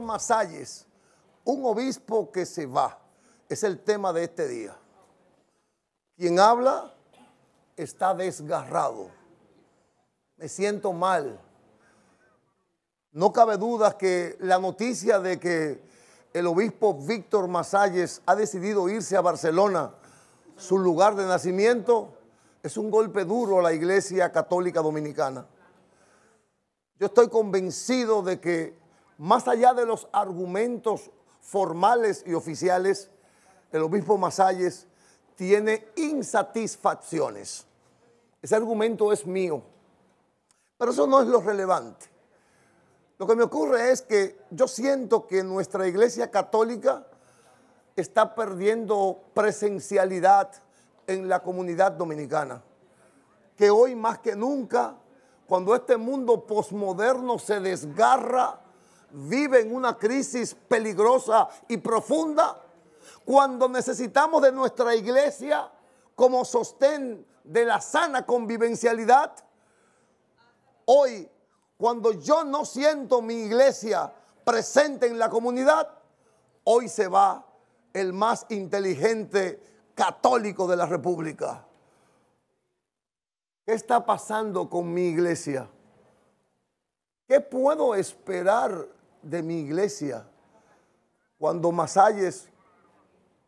Masalles, un obispo que se va. Es el tema de este día. Quien habla está desgarrado. Me siento mal. No cabe duda que la noticia de que el obispo Víctor Masalles ha decidido irse a Barcelona, su lugar de nacimiento, es un golpe duro a la Iglesia Católica Dominicana. Yo estoy convencido de que más allá de los argumentos formales y oficiales, el obispo Masalles tiene insatisfacciones. Ese argumento es mío, pero eso no es lo relevante. Lo que me ocurre es que yo siento que nuestra iglesia católica está perdiendo presencialidad en la comunidad dominicana, que hoy más que nunca, cuando este mundo posmoderno se desgarra, viven una crisis peligrosa y profunda, cuando necesitamos de nuestra iglesia como sostén de la sana convivencialidad, hoy, cuando yo no siento mi iglesia presente en la comunidad, hoy se va el más inteligente católico de la República. ¿Qué está pasando con mi iglesia? ¿Qué puedo esperar de mi iglesia, cuando Masalles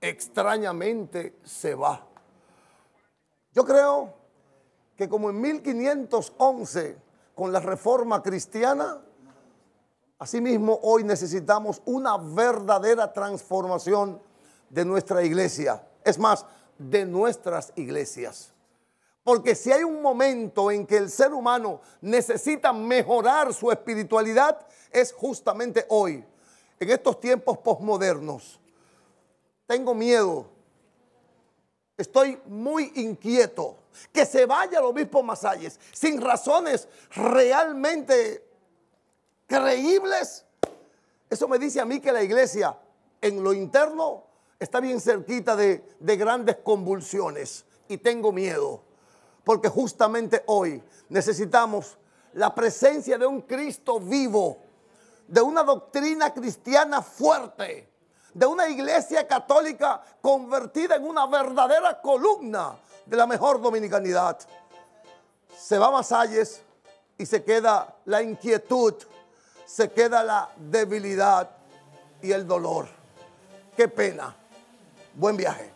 extrañamente se va. Yo creo que como en 1511, con la reforma cristiana, asimismo hoy necesitamos una verdadera transformación de nuestra iglesia. Es más, de nuestras iglesias. Porque si hay un momento en que el ser humano necesita mejorar su espiritualidad, es justamente hoy, en estos tiempos posmodernos. Tengo miedo, estoy muy inquieto. Que se vaya el obispo Masalles sin razones realmente creíbles. Eso me dice a mí que la iglesia en lo interno está bien cerquita de grandes convulsiones y tengo miedo porque justamente hoy necesitamos la presencia de un Cristo vivo, de una doctrina cristiana fuerte, de una iglesia católica convertida en una verdadera columna de la mejor dominicanidad. Se va Masalles y se queda la inquietud, se queda la debilidad y el dolor. Qué pena. Buen viaje.